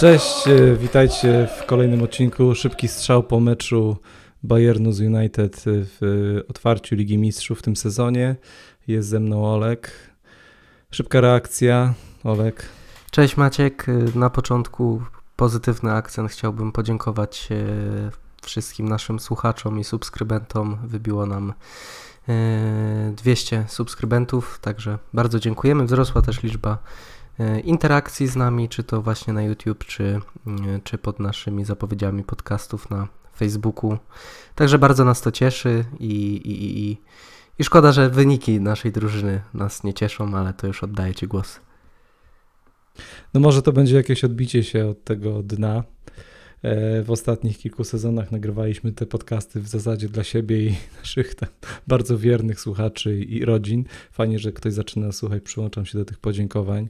Cześć, e, witajcie w kolejnym odcinku Szybki strzał po meczu Bayernu z United e, w e, otwarciu Ligi Mistrzów w tym sezonie. Jest ze mną Olek. Szybka reakcja, Olek. Cześć Maciek. Na początku pozytywny akcent. Chciałbym podziękować wszystkim naszym słuchaczom i subskrybentom. Wybiło nam 200 subskrybentów, także bardzo dziękujemy. Wzrosła też liczba E, interakcji z nami, czy to właśnie na YouTube, czy, e, czy pod naszymi zapowiedziami podcastów na Facebooku. Także bardzo nas to cieszy i, i, i, i szkoda, że wyniki naszej drużyny nas nie cieszą, ale to już oddaję Ci głos. No może to będzie jakieś odbicie się od tego dna. E, w ostatnich kilku sezonach nagrywaliśmy te podcasty w zasadzie dla siebie i naszych bardzo wiernych słuchaczy i rodzin. Fajnie, że ktoś zaczyna słuchać, przyłączam się do tych podziękowań.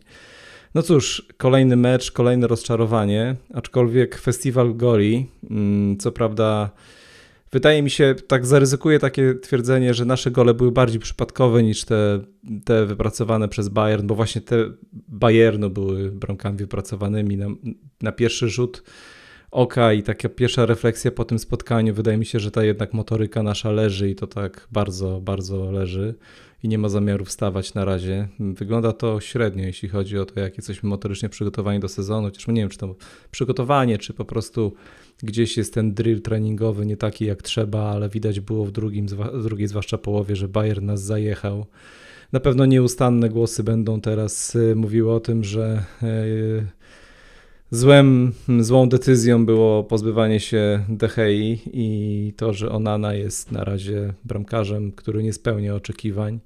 No cóż, kolejny mecz, kolejne rozczarowanie, aczkolwiek festiwal Goli, mm, co prawda wydaje mi się, tak zaryzykuję takie twierdzenie, że nasze gole były bardziej przypadkowe niż te, te wypracowane przez Bayern, bo właśnie te Bayernu były bramkami wypracowanymi na, na pierwszy rzut oka i taka pierwsza refleksja po tym spotkaniu, wydaje mi się, że ta jednak motoryka nasza leży i to tak bardzo, bardzo leży i nie ma zamiaru wstawać na razie. Wygląda to średnio, jeśli chodzi o to, jak jesteśmy motorycznie przygotowani do sezonu. Chociaż nie wiem, czy to przygotowanie, czy po prostu gdzieś jest ten drill treningowy nie taki jak trzeba, ale widać było w drugim, drugiej zwłaszcza połowie, że Bayern nas zajechał. Na pewno nieustanne głosy będą teraz y, mówiły o tym, że y, Złem, złą decyzją było pozbywanie się Dehei i to, że Onana jest na razie bramkarzem, który nie spełnia oczekiwań.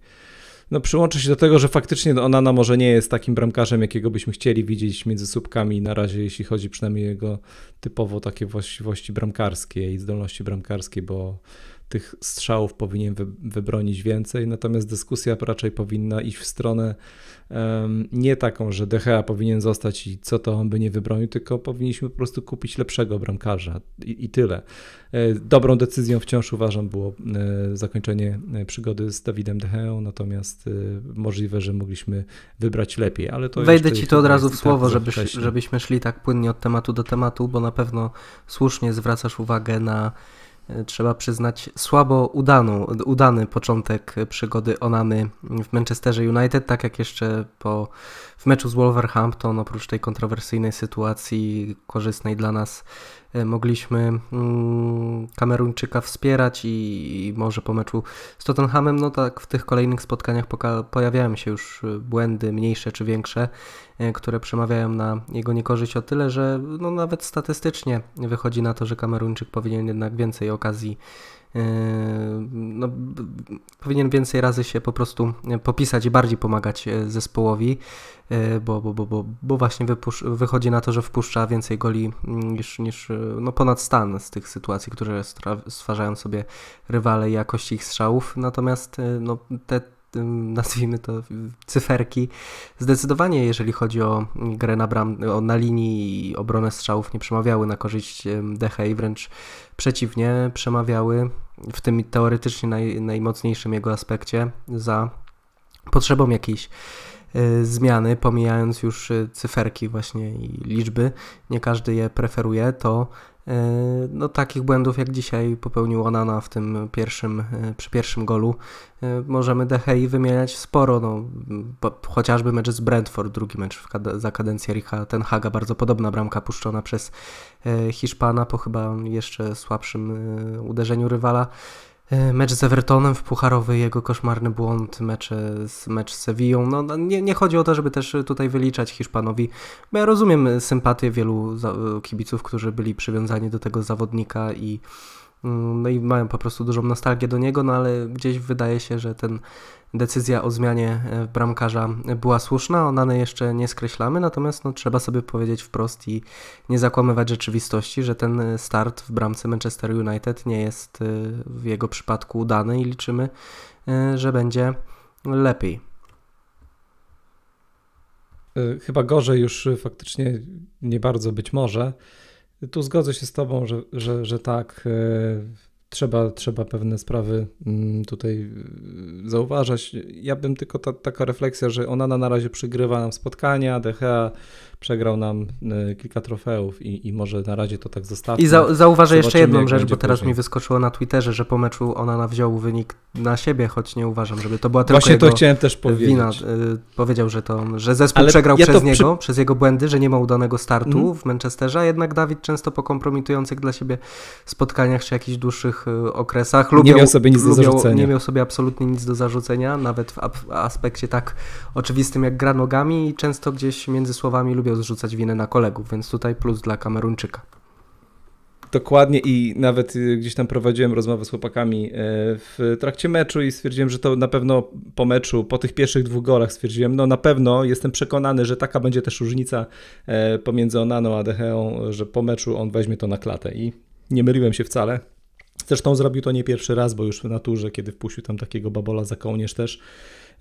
No, przyłączę się do tego, że faktycznie Onana może nie jest takim bramkarzem, jakiego byśmy chcieli widzieć między słupkami na razie, jeśli chodzi przynajmniej o jego typowo takie właściwości bramkarskie i zdolności bramkarskie, bo tych strzałów powinien wybronić więcej, natomiast dyskusja raczej powinna iść w stronę um, nie taką, że DHA powinien zostać i co to on by nie wybronił, tylko powinniśmy po prostu kupić lepszego bramkarza i, i tyle. E, dobrą decyzją wciąż uważam było e, zakończenie e, przygody z Dawidem Deheą, natomiast możliwe, że mogliśmy wybrać lepiej, ale to Wejdę ci to od razu w tak słowo, żeby żebyśmy szli tak płynnie od tematu do tematu, bo na pewno słusznie zwracasz uwagę na E, trzeba przyznać, słabo udaną, udany początek przygody Onany w Manchesterze United, tak jak jeszcze po, w meczu z Wolverhampton, oprócz tej kontrowersyjnej sytuacji korzystnej dla nas E, mogliśmy mm, Kameruńczyka wspierać i może po meczu z Tottenhamem, no tak w tych kolejnych spotkaniach pojawiają się już e, błędy mniejsze czy większe, e, które przemawiają na jego niekorzyść o tyle, że no nawet statystycznie wychodzi na to, że Kameruńczyk powinien jednak więcej okazji Yy, no, powinien więcej razy się po prostu e, popisać i bardziej pomagać e, zespołowi, e, bo, bo, bo, bo, bo właśnie wychodzi na to, że wpuszcza więcej goli mm, niż, niż no, ponad stan z tych sytuacji, które stwarzają sobie rywale i jakość ich strzałów. Natomiast no, te nazwijmy to, cyferki. Zdecydowanie, jeżeli chodzi o grę na, bram, o, na linii i obronę strzałów, nie przemawiały na korzyść Decha i wręcz przeciwnie, przemawiały w tym teoretycznie naj, najmocniejszym jego aspekcie za potrzebą jakiejś e, zmiany, pomijając już e, cyferki właśnie i liczby, nie każdy je preferuje, to E, no, takich błędów jak dzisiaj popełnił Onana w tym pierwszym, e, przy pierwszym golu, e, możemy Dehei wymieniać sporo. No, chociażby mecz z Brentford, drugi mecz za kadencję Richa Ten Haga, bardzo podobna bramka puszczona przez Hiszpana po chyba jeszcze słabszym uderzeniu rywala. E, mecz z Evertonem w Pucharowy, jego koszmarny błąd, mecz e, z, mecz z Sevillą. No, no, nie, nie chodzi o to, żeby też tutaj wyliczać Hiszpanowi, bo ja rozumiem sympatię wielu e, kibiców, którzy byli przywiązani do tego zawodnika i, Mm, no i mają po prostu dużą nostalgię do niego, no ale gdzieś wydaje się, że ten decyzja o zmianie e, bramkarza była słuszna, o no Nane jeszcze nie skreślamy, natomiast no, trzeba sobie powiedzieć wprost i nie zakłamywać rzeczywistości, że ten e, start w bramce Manchester United nie jest e, w jego przypadku udany i liczymy, że będzie lepiej. Chyba gorzej już faktycznie nie bardzo być może. Tu zgodzę się z Tobą, że, że, że tak. E, trzeba, trzeba pewne sprawy mm, tutaj e, zauważać. Ja bym tylko ta, taka refleksja, że ona na razie przygrywa nam spotkania, DHA przegrał nam e, kilka trofeów i, i może na razie to tak zostawmy. I za, zauważę jeszcze jedną rzecz, bo teraz później. mi wyskoczyło na Twitterze, że po meczu ona wziął wynik na siebie, choć nie uważam, żeby to była tylko Właśnie to chciałem też powiedzieć. Wina. E, powiedział, że, to, że zespół Ale przegrał ja przez niego, przy... przez jego błędy, że nie ma udanego startu mhm. w Manchesterze, a jednak Dawid często po kompromitujących dla siebie spotkaniach czy jakichś dłuższych e, okresach lubiał, nie miał sobie nic do zarzucenia. Nie miał sobie absolutnie nic do zarzucenia, nawet w aspekcie tak oczywistym jak gra nogami i często gdzieś między słowami lubił głupio zrzucać winę na kolegów, więc tutaj plus dla Kameruńczyka. Dokładnie i nawet y, gdzieś tam prowadziłem rozmowę z chłopakami e, w trakcie meczu i stwierdziłem, że to na pewno po meczu, po tych pierwszych dwóch golach stwierdziłem, no na pewno jestem przekonany, że taka będzie też różnica e, pomiędzy Onaną a Decheą, że po meczu on weźmie to na klatę i nie myliłem się wcale. Zresztą zrobił to nie pierwszy raz, bo już w naturze, kiedy wpuścił tam takiego babola za kołnierz też,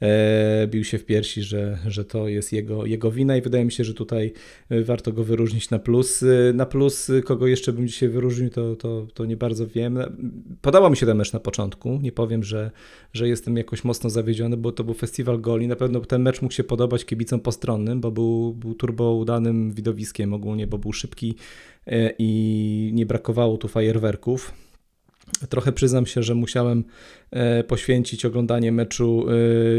E, bił się w piersi, że, że to jest jego, jego wina i wydaje mi się, że tutaj e, warto go wyróżnić na plus. E, na plus, kogo jeszcze bym dzisiaj wyróżnił, to, to, to nie bardzo wiem. Podała mi się ten mecz na początku, nie powiem, że, że jestem jakoś mocno zawiedziony, bo to był festiwal goli. Na pewno ten mecz mógł się podobać kibicom postronnym, bo był, był turbo udanym widowiskiem ogólnie, bo był szybki i nie brakowało tu fajerwerków Trochę przyznam się, że musiałem e, poświęcić oglądanie meczu e,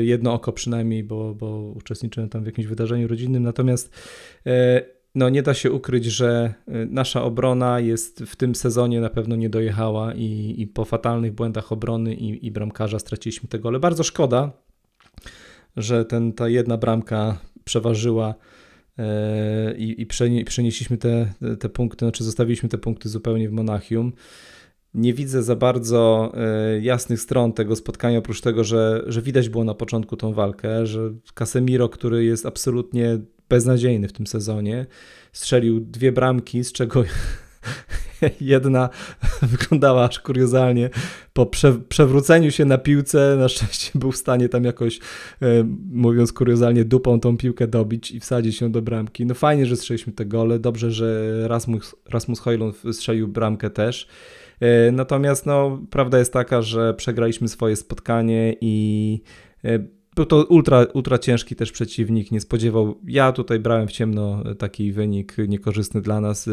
jedno oko przynajmniej, bo, bo uczestniczyłem tam w jakimś wydarzeniu rodzinnym. Natomiast e, no, nie da się ukryć, że nasza obrona jest w tym sezonie na pewno nie dojechała i, i po fatalnych błędach obrony i, i bramkarza straciliśmy tego, ale bardzo szkoda, że ten, ta jedna bramka przeważyła i, i przenieśliśmy te, te punkty, znaczy zostawiliśmy te punkty zupełnie w Monachium nie widzę za bardzo e, jasnych stron tego spotkania, oprócz tego, że, że widać było na początku tą walkę, że Casemiro, który jest absolutnie beznadziejny w tym sezonie, strzelił dwie bramki, z czego jedna wyglądała aż kuriozalnie. Po przewróceniu się na piłce, na szczęście był w stanie tam jakoś, e, mówiąc kuriozalnie, dupą tą piłkę dobić i wsadzić ją do bramki. No fajnie, że strzeliśmy te gole, dobrze, że Rasmus, Rasmus Hojlund strzelił bramkę też. E, natomiast no, prawda jest taka, że przegraliśmy swoje spotkanie i e, był to ultra, ultra ciężki też przeciwnik, nie spodziewał. Ja tutaj brałem w ciemno taki wynik niekorzystny dla nas. E,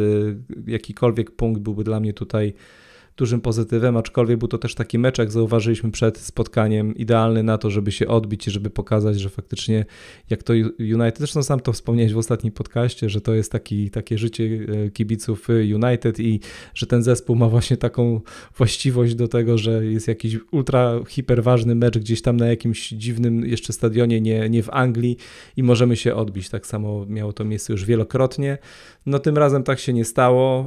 jakikolwiek punkt byłby dla mnie tutaj dużym pozytywem, aczkolwiek był to też taki mecz, jak zauważyliśmy przed spotkaniem, idealny na to, żeby się odbić i żeby pokazać, że faktycznie jak to United, zresztą sam to wspomniałeś w ostatnim podcaście, że to jest taki, takie życie e, kibiców e, United i że ten zespół ma właśnie taką właściwość do tego, że jest jakiś ultra ważny mecz gdzieś tam na jakimś dziwnym jeszcze stadionie, nie, nie w Anglii i możemy się odbić. Tak samo miało to miejsce już wielokrotnie. No tym razem tak się nie stało.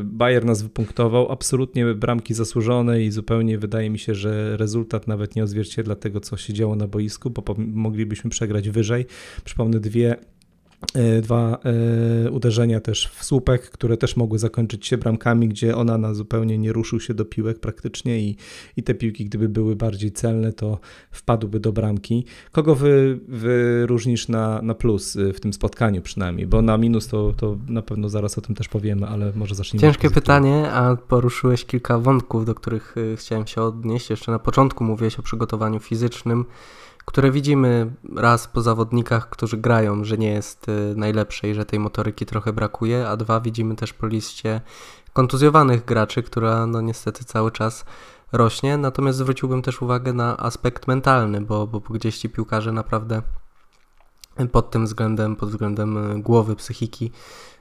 Y, Bayern nas wypunktował. Absolutnie bramki zasłużone i zupełnie wydaje mi się, że rezultat nawet nie odzwierciedla tego, co się działo na boisku, bo moglibyśmy przegrać wyżej. Przypomnę dwie E, dwa e, uderzenia też w słupek, które też mogły zakończyć się bramkami, gdzie ona na zupełnie nie ruszył się do piłek praktycznie i, i te piłki, gdyby były bardziej celne, to wpadłyby do bramki. Kogo wy, wyróżnisz na, na plus e, w tym spotkaniu przynajmniej? Bo na minus to, to na pewno zaraz o tym też powiemy, ale może zacznijmy. Ciężkie pytanie, a poruszyłeś kilka wątków, do których chciałem się odnieść. Jeszcze na początku mówiłeś o przygotowaniu fizycznym które widzimy raz po zawodnikach, którzy grają, że nie jest y, najlepsze i że tej motoryki trochę brakuje, a dwa widzimy też po liście kontuzjowanych graczy, która no niestety cały czas rośnie. Natomiast zwróciłbym też uwagę na aspekt mentalny, bo, bo gdzieś ci piłkarze naprawdę pod tym względem, pod względem y, głowy, psychiki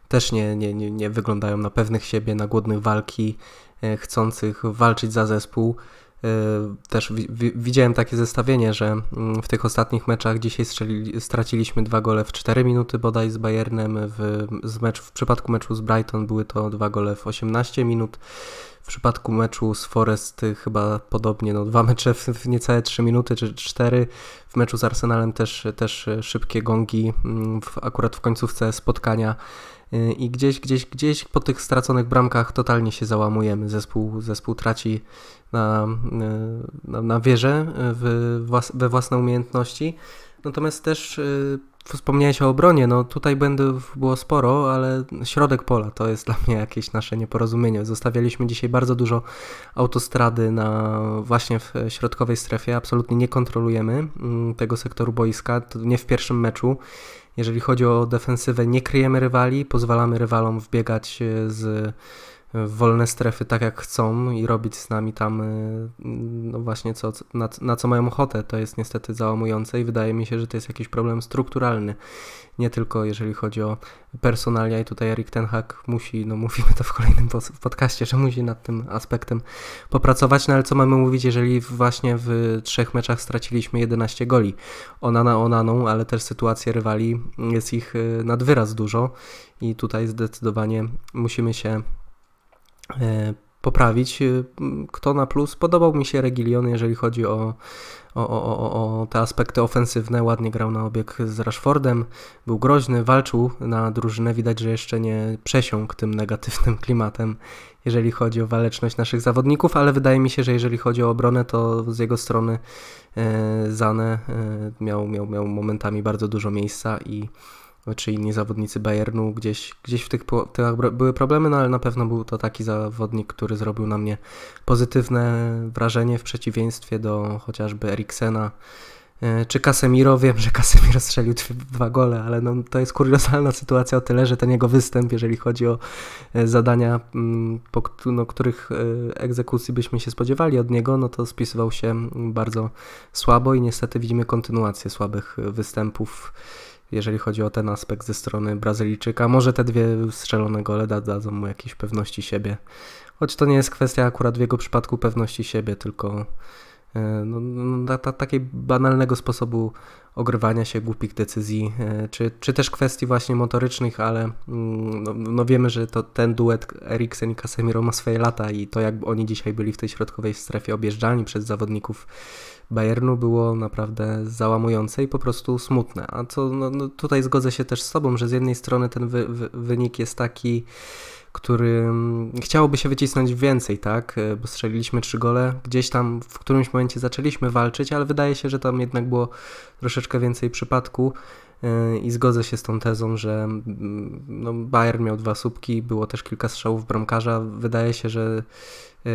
też nie, nie, nie, nie wyglądają na pewnych siebie, na głodnych walki, y, chcących walczyć za zespół. Y, też widziałem takie zestawienie, że mm, w tych ostatnich meczach dzisiaj strzeli, straciliśmy dwa gole w 4 minuty bodaj z Bayernem, w, z mecz, w przypadku meczu z Brighton były to dwa gole w 18 minut, w przypadku meczu z Forest chyba podobnie, no dwa mecze w niecałe 3 minuty czy 4. W meczu z Arsenalem też, też szybkie gongi mm, w, akurat w końcówce spotkania y, i gdzieś, gdzieś, gdzieś po tych straconych bramkach totalnie się załamujemy. Zespół, zespół traci na, y, na, na wierze y, w, we własne umiejętności. Natomiast też Wspomniałeś o obronie, no tutaj błędów było sporo, ale środek pola to jest dla mnie jakieś nasze nieporozumienie. Zostawialiśmy dzisiaj bardzo dużo autostrady na właśnie w środkowej strefie, absolutnie nie kontrolujemy mm, tego sektoru boiska, to nie w pierwszym meczu. Jeżeli chodzi o defensywę, nie kryjemy rywali, pozwalamy rywalom wbiegać e, z wolne strefy tak jak chcą i robić z nami tam y, no właśnie co, na, na co mają ochotę. To jest niestety załamujące i wydaje mi się, że to jest jakiś problem strukturalny, nie tylko jeżeli chodzi o personalia i tutaj Erik Ten Hag musi, no mówimy to w kolejnym podcaście, że musi nad tym aspektem popracować, no ale co mamy mówić, jeżeli właśnie w trzech meczach straciliśmy 11 goli. Ona na onaną, ale też sytuacje rywali jest ich y, nad wyraz dużo i tutaj zdecydowanie musimy się E, poprawić. E, kto na plus? Podobał mi się Regilion, jeżeli chodzi o, o, o, o, te aspekty ofensywne. Ładnie grał na obieg z Rashfordem, był groźny, walczył na drużynę. Widać, że jeszcze nie przesiąkł tym negatywnym klimatem, jeżeli chodzi o waleczność naszych zawodników, ale wydaje mi się, że jeżeli chodzi o obronę, to z jego strony e, Zane e, miał, miał, miał momentami bardzo dużo miejsca i czy inni zawodnicy Bayernu. Gdzieś, gdzieś w tych tyłach były problemy, no ale na pewno był to taki zawodnik, który zrobił na mnie pozytywne wrażenie w przeciwieństwie do chociażby Eriksena e, czy Casemiro, wiem, że Casemiro strzelił dwa gole, ale no, to jest kuriozalna sytuacja o tyle, że ten jego występ, jeżeli chodzi o e, zadania, mm, po no, których e, egzekucji byśmy się spodziewali od niego, no to spisywał się bardzo słabo i niestety widzimy kontynuację słabych występów jeżeli chodzi o ten aspekt ze strony Brazylijczyka. Może te dwie strzelone gole dadzą mu jakieś pewności siebie. Choć to nie jest kwestia akurat w jego przypadku pewności siebie, tylko E, no, no, no, ta, takiej banalnego sposobu ogrywania się głupich decyzji, e, czy, czy też kwestii właśnie motorycznych, ale mm, no, no wiemy, że to ten duet Eriksen i Casemiro ma swoje lata i to jak oni dzisiaj byli w tej środkowej strefie objeżdżani przez zawodników Bayernu było naprawdę załamujące i po prostu smutne. A co no, no tutaj zgodzę się też z Tobą, że z jednej strony ten wy, wy, wynik jest taki który chciałoby się wycisnąć więcej, tak? E, bo strzeliliśmy trzy gole. Gdzieś tam w którymś momencie zaczęliśmy walczyć, ale wydaje się, że tam jednak było troszeczkę więcej przypadku. E, I zgodzę się z tą tezą, że mm, no, Bayern miał dwa słupki, było też kilka strzałów bramkarza. Wydaje się, że e,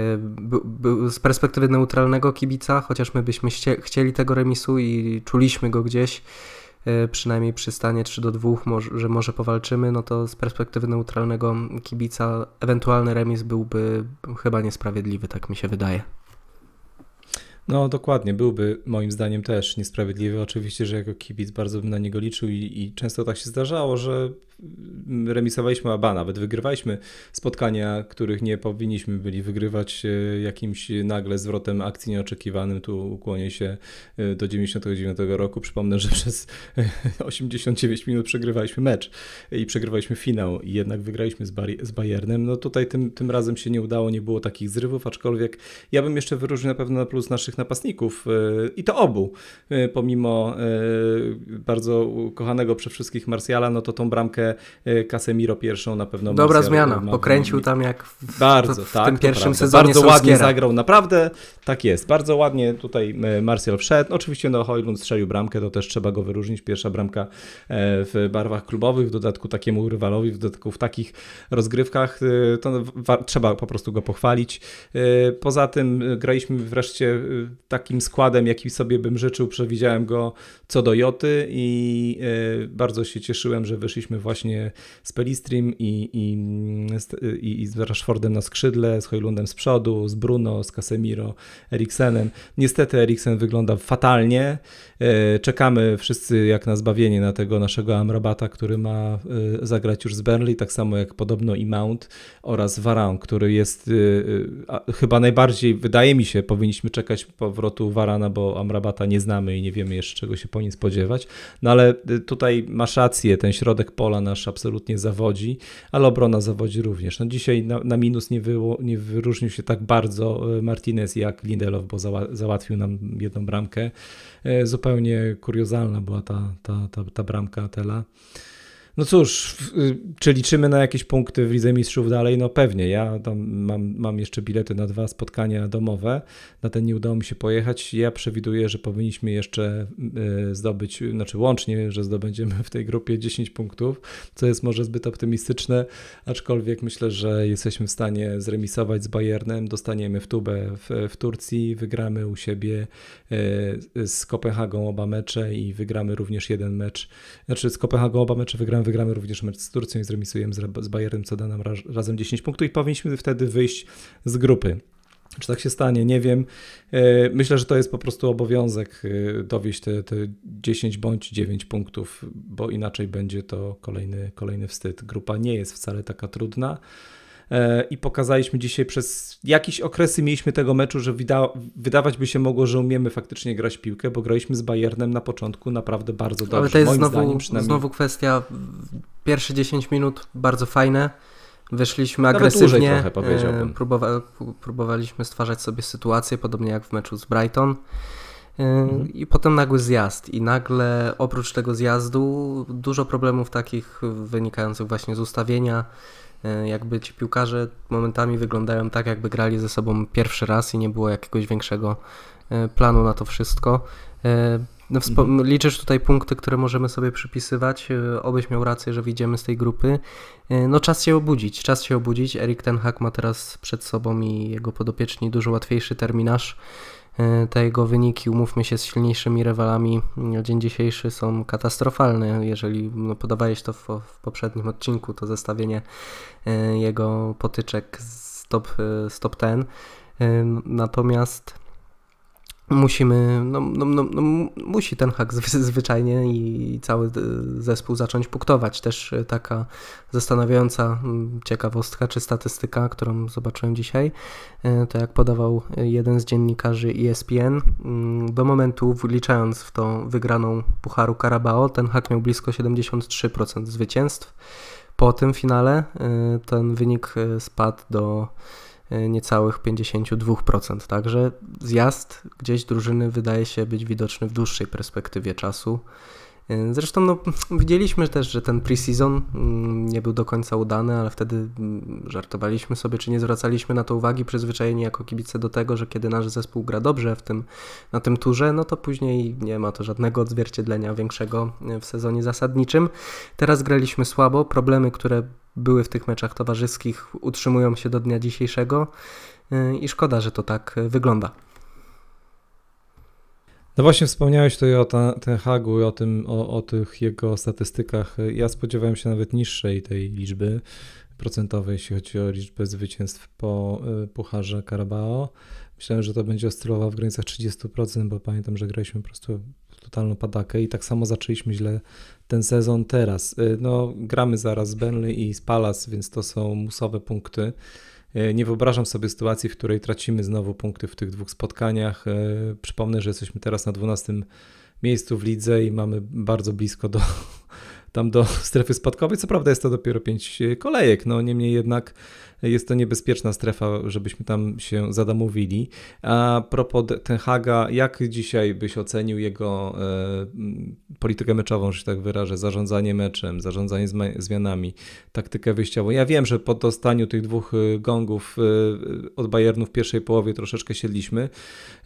z perspektywy neutralnego kibica, chociaż my byśmy chcieli tego remisu i czuliśmy go gdzieś, Y, przynajmniej przystanie 3 do 2, że może powalczymy, no to z perspektywy neutralnego kibica ewentualny remis byłby chyba niesprawiedliwy, tak mi się wydaje. No dokładnie, byłby moim zdaniem też niesprawiedliwy. Oczywiście, że jako kibic bardzo bym na niego liczył i, i często tak się zdarzało, że Y, remisowaliśmy, a ba, nawet wygrywaliśmy spotkania, których nie powinniśmy byli wygrywać y, jakimś nagle zwrotem akcji nieoczekiwanym. Tu ukłonię się y, do 99 roku. Przypomnę, że przez 89 minut przegrywaliśmy mecz i przegrywaliśmy finał i jednak wygraliśmy z, Bari- z Bayernem. No tutaj tym, tym razem się nie udało, nie było takich zrywów, aczkolwiek ja bym jeszcze wyróżnił na pewno na plus naszych napastników i to obu. Pomimo bardzo kochanego przez wszystkich Marsjala, no to tą bramkę Kasemiro Casemiro pierwszą na pewno. Dobra zmiana, ma, pokręcił tam jak w, bardzo, w tak, tym pierwszym sezonie Bardzo ładnie zagrał, naprawdę tak jest, bardzo ładnie tutaj e, Martial wszedł. Oczywiście no Hojlund strzelił bramkę, to też trzeba go wyróżnić. Pierwsza bramka e, w barwach klubowych, w dodatku takiemu rywalowi, w dodatku w takich rozgrywkach, e, to no, trzeba po prostu go pochwalić. Poza tym graliśmy wreszcie takim składem, jaki sobie bym życzył, przewidziałem go co do Joty i bardzo się cieszyłem, że wyszliśmy właśnie właśnie z Pelistrim i, i, i z Rashfordem na skrzydle, z Hojlundem z przodu, z Bruno, z Casemiro, Eriksenem. Niestety Eriksen wygląda fatalnie. E, czekamy wszyscy jak na zbawienie na tego naszego Amrabata, który ma e, zagrać już z Burnley, tak samo jak podobno i Mount oraz Varan, który jest e, chyba najbardziej, wydaje mi się, powinniśmy czekać powrotu Varana, bo Amrabata nie znamy i nie wiemy jeszcze czego się po nim spodziewać. No ale tutaj masz rację, ten środek pola nasz absolutnie zawodzi, ale obrona zawodzi również. No dzisiaj na, na minus nie, nie wyróżnił się tak bardzo e, Martinez jak Lindelof, bo zała, załatwił nam jedną bramkę. E, zupełnie kuriozalna była ta, ta, ta, ta bramka Atela. No cóż, y, czy liczymy na jakieś punkty w Lidze Mistrzów dalej? No pewnie. Ja tam mam, mam jeszcze bilety na dwa spotkania domowe. Na ten nie udało mi się pojechać. Ja przewiduję, że powinniśmy jeszcze y, zdobyć, znaczy łącznie, że zdobędziemy w tej grupie 10 punktów, co jest może zbyt optymistyczne, aczkolwiek myślę, że jesteśmy w stanie zremisować z Bayernem, dostaniemy w tubę w, w Turcji, wygramy u siebie y, z Kopenhagą oba mecze i wygramy również jeden mecz. Znaczy z Kopenhagą oba mecze wygramy wygramy również mecz z Turcją i zremisujemy z, z Bayernem, co da nam raz, razem 10 punktów i powinniśmy wtedy wyjść z grupy. Czy tak się stanie? Nie wiem. E, myślę, że to jest po prostu obowiązek e, dowieść te, te 10 bądź 9 punktów, bo inaczej będzie to kolejny, kolejny wstyd. Grupa nie jest wcale taka trudna. E, i pokazaliśmy dzisiaj przez jakieś okresy mieliśmy tego meczu, że wyda wydawać by się mogło, że umiemy faktycznie grać piłkę, bo graliśmy z Bayernem na początku naprawdę bardzo dobrze. Ale to jest znowu, znowu kwestia pierwsze 10 minut bardzo fajne. Wyszliśmy Nawet agresywnie, trochę, e, próbowa próbowaliśmy stwarzać sobie sytuację, podobnie jak w meczu z Brighton. E, mhm. I potem nagły zjazd. I nagle oprócz tego zjazdu dużo problemów takich wynikających właśnie z ustawienia, E, jakby ci piłkarze momentami wyglądają tak, jakby grali ze sobą pierwszy raz i nie było jakiegoś większego e, planu na to wszystko. E, no mhm. liczysz tutaj punkty, które możemy sobie przypisywać. Obyś miał rację, że wyjdziemy z tej grupy. No czas się obudzić, czas się obudzić. Erik Ten Hag ma teraz przed sobą i jego podopieczni dużo łatwiejszy terminarz. E, te jego wyniki, umówmy się, z silniejszymi rywalami na dzień dzisiejszy są katastrofalne. Jeżeli no, podawałeś to w, w poprzednim odcinku, to zestawienie e, jego potyczek z top, e, z top Natomiast musimy, no, no, no, no, musi ten hak zwyczajnie i cały e, zespół zacząć punktować. Też e, taka zastanawiająca ciekawostka czy statystyka, którą zobaczyłem dzisiaj, e, to jak podawał jeden z dziennikarzy ESPN, mm, do momentu wliczając w tą wygraną Pucharu Karabao, ten hak miał blisko 73% zwycięstw. Po tym finale ten wynik spadł do E, niecałych 52%. Także zjazd gdzieś drużyny wydaje się być widoczny w dłuższej perspektywie czasu Yy, zresztą no, widzieliśmy też, że ten preseason mm, nie był do końca udany, ale wtedy mm, żartowaliśmy sobie, czy nie zwracaliśmy na to uwagi, przyzwyczajeni jako kibice do tego, że kiedy nasz zespół gra dobrze w tym, na tym turze, no to później nie ma to żadnego odzwierciedlenia większego yy, w sezonie zasadniczym. Teraz graliśmy słabo, problemy, które były w tych meczach towarzyskich utrzymują się do dnia dzisiejszego yy, i szkoda, że to tak wygląda. No właśnie wspomniałeś tutaj o Ten Hagu i o tym, o, o tych jego statystykach. Ja spodziewałem się nawet niższej tej liczby procentowej, jeśli chodzi o liczbę zwycięstw po y, Pucharze Carabao. Myślałem, że to będzie oscylowała w granicach 30%, bo pamiętam, że graliśmy po prostu totalną padakę i tak samo zaczęliśmy źle ten sezon teraz. Y, no, gramy zaraz z Burnley i z Palace, więc to są musowe punkty. E, nie wyobrażam sobie sytuacji, w której tracimy znowu punkty w tych dwóch spotkaniach. E, przypomnę, że jesteśmy teraz na 12 miejscu w lidze i mamy bardzo blisko do, tam do strefy spadkowej. Co prawda jest to dopiero 5 e, kolejek, no niemniej jednak jest to niebezpieczna strefa, żebyśmy tam się zadamówili. A propos Ten Haga, jak dzisiaj byś ocenił jego e, politykę meczową, że tak wyrażę, zarządzanie meczem, zarządzanie zmianami, taktykę wyjściową? Ja wiem, że po dostaniu tych dwóch e, gongów e, od Bayernu w pierwszej połowie troszeczkę siedliśmy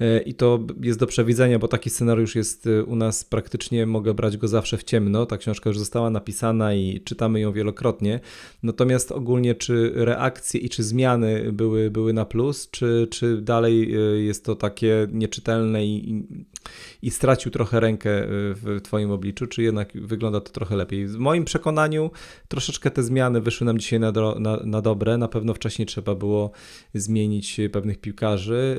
e, i to jest do przewidzenia, bo taki scenariusz jest e, u nas praktycznie, mogę brać go zawsze w ciemno. Ta książka już została napisana i czytamy ją wielokrotnie. Natomiast ogólnie, czy reakcja reakcje i czy zmiany były, były na plus, czy, czy dalej e, jest to takie nieczytelne i, i stracił trochę rękę e, w Twoim obliczu, czy jednak wygląda to trochę lepiej? W moim przekonaniu troszeczkę te zmiany wyszły nam dzisiaj na, na, na dobre. Na pewno wcześniej trzeba było zmienić pewnych piłkarzy.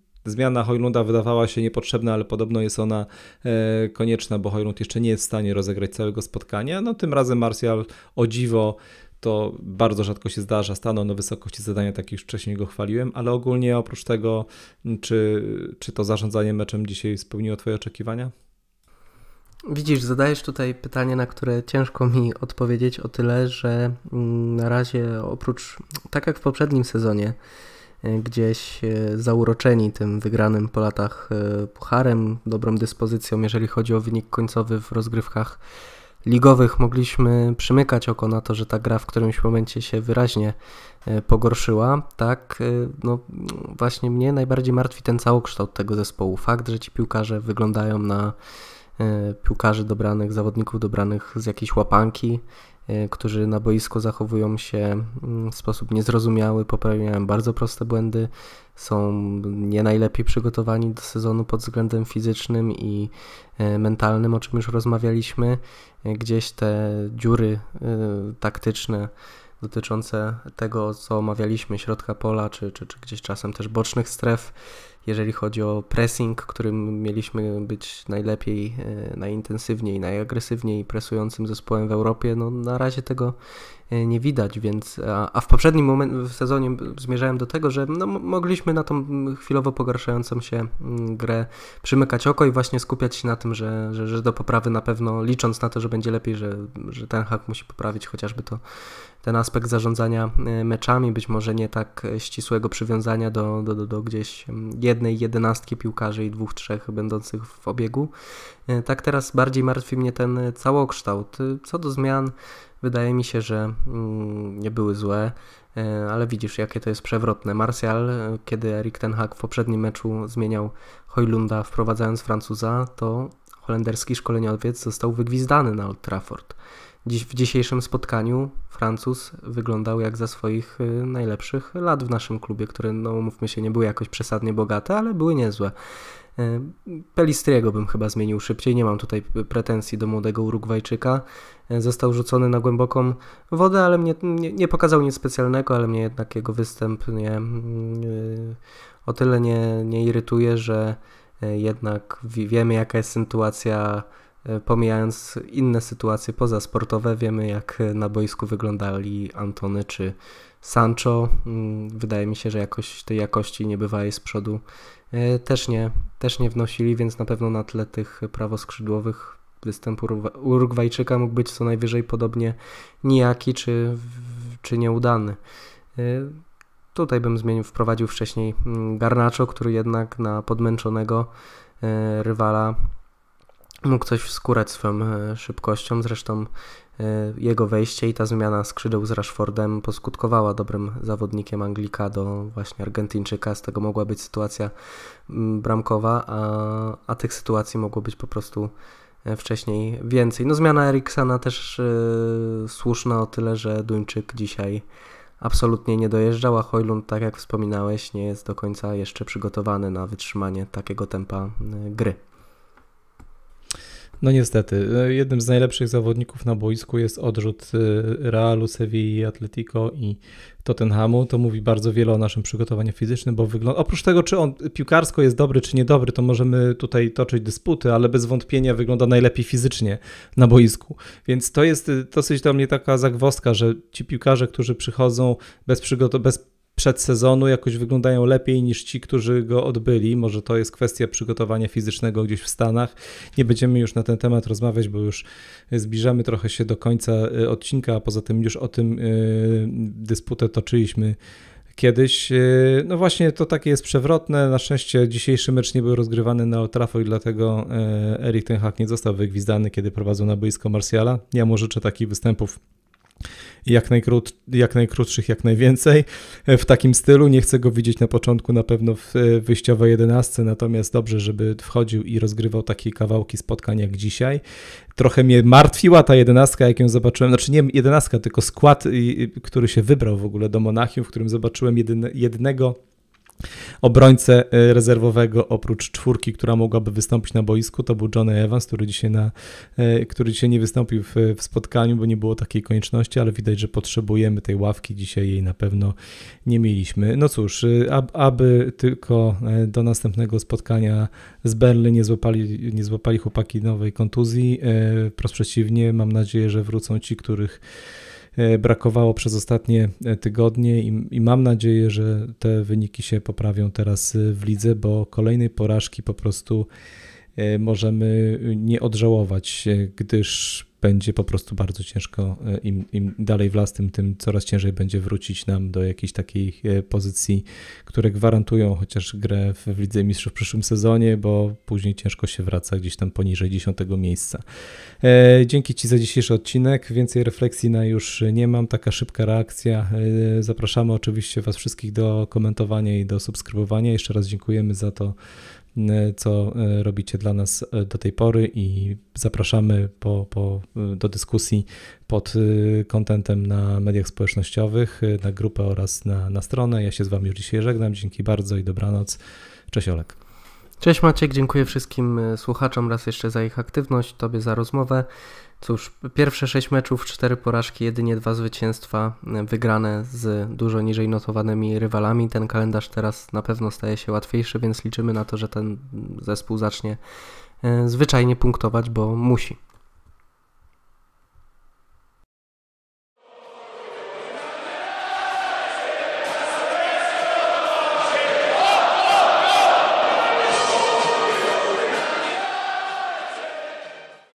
E, zmiana Hojlunda wydawała się niepotrzebna, ale podobno jest ona konieczna, bo Hojlund jeszcze nie jest w stanie rozegrać całego spotkania. No tym razem Martial o dziwo to bardzo rzadko się zdarza, staną na wysokości zadania, tak jak już wcześniej go chwaliłem, ale ogólnie oprócz tego, mm, czy, czy to zarządzanie meczem dzisiaj spełniło Twoje oczekiwania? Widzisz, zadajesz tutaj pytanie, na które ciężko mi odpowiedzieć o tyle, że mm, na razie oprócz, tak jak w poprzednim sezonie, e, gdzieś e, zauroczeni tym wygranym po latach e, pucharem, dobrą dyspozycją, jeżeli chodzi o wynik końcowy w rozgrywkach ligowych mogliśmy przymykać oko na to, że ta gra w którymś momencie się wyraźnie e, pogorszyła, tak e, no właśnie mnie najbardziej martwi ten całokształt tego zespołu. Fakt, że ci piłkarze wyglądają na e, piłkarzy dobranych, zawodników dobranych z jakiejś łapanki Y, którzy na boisku zachowują się mm, w sposób niezrozumiały, popełniają bardzo proste błędy, są nie najlepiej przygotowani do sezonu pod względem fizycznym i y, mentalnym, o czym już rozmawialiśmy. Y, gdzieś te dziury taktyczne dotyczące tego, co omawialiśmy, środka pola, czy, czy, czy gdzieś czasem też bocznych stref, jeżeli chodzi o pressing, którym mieliśmy być najlepiej, e, najintensywniej, najagresywniej presującym zespołem w Europie. No, na razie tego Y, nie widać, więc a, w poprzednim moment, w sezonie zmierzałem do tego, że no, mogliśmy na tą chwilowo pogarszającą się grę przymykać oko i właśnie skupiać się na tym, że, że, że do poprawy na pewno, licząc na to, że będzie lepiej, że, że ten hak musi poprawić chociażby to ten aspekt zarządzania y, meczami, być może nie tak e, ścisłego przywiązania do, do, do, do gdzieś jednej jedenastki piłkarzy i dwóch, trzech będących w obiegu. E, tak teraz bardziej martwi mnie ten e, całokształt. Co do zmian, Wydaje mi się, że mm, nie były złe, e, ale widzisz, jakie to jest przewrotne. Martial, e, kiedy Erik Ten Hag w poprzednim meczu zmieniał Hojlunda, wprowadzając Francuza, to holenderski szkoleniowiec został wygwizdany na Old Trafford. Dziś, w dzisiejszym spotkaniu Francuz wyglądał jak za swoich e, najlepszych lat w naszym klubie, które, no mówmy się, nie były jakoś przesadnie bogate, ale były niezłe. E, Pelistriego bym chyba zmienił szybciej, nie mam tutaj pretensji do młodego Urugwajczyka. E, został rzucony na głęboką wodę, ale mnie, nie, nie pokazał nic specjalnego, ale mnie jednak jego występ nie, mm, e, o tyle nie, nie irytuje, że jednak wiemy jaka jest sytuacja pomijając inne sytuacje pozasportowe, wiemy jak na boisku wyglądali Antony czy Sancho. Mm, wydaje mi się, że jakoś tej jakości nie bywa jej z przodu E, też nie, też nie wnosili, więc na pewno na tle tych prawoskrzydłowych występu Urugwajczyka mógł być co najwyżej podobnie nijaki czy, czy nieudany. E, tutaj bym zmienił, wprowadził wcześniej mm, Garnaczo, który jednak na podmęczonego e, rywala mógł coś wskórać swoją szybkością. Zresztą E, jego wejście i ta zmiana skrzydeł z Rashfordem poskutkowała dobrym zawodnikiem Anglika do właśnie Argentyńczyka. Z tego mogła być sytuacja mm, bramkowa, a, a tych sytuacji mogło być po prostu e, wcześniej więcej. No zmiana Eriksana też yy, słuszna o tyle, że Duńczyk dzisiaj absolutnie nie dojeżdżał, a Hojlund, tak jak wspominałeś, nie jest do końca jeszcze przygotowany na wytrzymanie takiego tempa gry. No niestety, e, jednym z najlepszych zawodników na boisku jest odrzut e, Realu, Sevilla, Atletico i Tottenhamu. To mówi bardzo wiele o naszym przygotowaniu fizycznym, bo wygląda... Oprócz tego, czy on piłkarsko jest dobry, czy niedobry, to możemy tutaj toczyć dysputy, ale bez wątpienia wygląda najlepiej fizycznie na boisku. Więc to jest e, dosyć dla mnie taka zagwozdka, że ci piłkarze, którzy przychodzą bez, przygotowania, bez przedsezonu jakoś wyglądają lepiej niż ci, którzy go odbyli. Może to jest kwestia przygotowania fizycznego gdzieś w Stanach. Nie będziemy już na ten temat rozmawiać, bo już zbliżamy trochę się do końca y, odcinka, a poza tym już o tym y, dysputę toczyliśmy kiedyś. Y, no właśnie, to takie jest przewrotne. Na szczęście dzisiejszy mecz nie był rozgrywany na Otrafo i dlatego Erik Ten Hag nie został wygwizdany, kiedy prowadził na boisko Marsjala. Ja mu życzę takich występów jak, najkrót, jak najkrótszych, jak najwięcej e, w takim stylu. Nie chcę go widzieć na początku na pewno w e, wyjściowej jedenastce, natomiast dobrze, żeby wchodził i rozgrywał takie kawałki spotkań jak dzisiaj. Trochę mnie martwiła ta jedenastka, jak ją zobaczyłem, znaczy nie jedenastka, tylko skład, który się wybrał w ogóle do Monachium, w którym zobaczyłem jednego Obrońcę y, rezerwowego oprócz czwórki, która mogłaby wystąpić na boisku, to był Johnny Evans, który dzisiaj, na, y, który dzisiaj nie wystąpił w, w, spotkaniu, bo nie było takiej konieczności, ale widać, że potrzebujemy tej ławki. Dzisiaj jej na pewno nie mieliśmy. No cóż, y, ab, aby tylko e, do następnego spotkania z Berly nie złapali, nie złapali chłopaki nowej kontuzji. E, wprost przeciwnie, mam nadzieję, że wrócą ci, których E, brakowało przez ostatnie e, tygodnie i, i mam nadzieję, że te wyniki się poprawią teraz e, w lidze, bo kolejnej porażki po prostu możemy nie odżałować, gdyż będzie po prostu bardzo ciężko, e, im, im dalej w las, tym, tym coraz ciężej będzie wrócić nam do jakiejś takiej e, pozycji, które gwarantują chociaż grę w Lidze Mistrzów w przyszłym sezonie, bo później ciężko się wraca gdzieś tam poniżej 10 miejsca. E, dzięki Ci za dzisiejszy odcinek. Więcej refleksji na już nie mam, taka szybka reakcja. Zapraszamy oczywiście Was wszystkich do komentowania i do subskrybowania. Jeszcze raz dziękujemy za to, E, co e, robicie dla nas e, do tej pory i zapraszamy po, po, do dyskusji pod kontentem na mediach społecznościowych, na grupę oraz na, na stronę. Ja się z Wami już dzisiaj żegnam. Dzięki bardzo i dobranoc. Cześć Olek. Cześć Maciek, dziękuję wszystkim słuchaczom raz jeszcze za ich aktywność, Tobie za rozmowę. Cóż, pierwsze 6 meczów, 4 porażki, jedynie dwa zwycięstwa mm, wygrane z dużo niżej notowanymi rywalami. Ten kalendarz teraz na pewno staje się łatwiejszy, więc liczymy na to, że ten zespół zacznie e, zwyczajnie punktować, bo musi.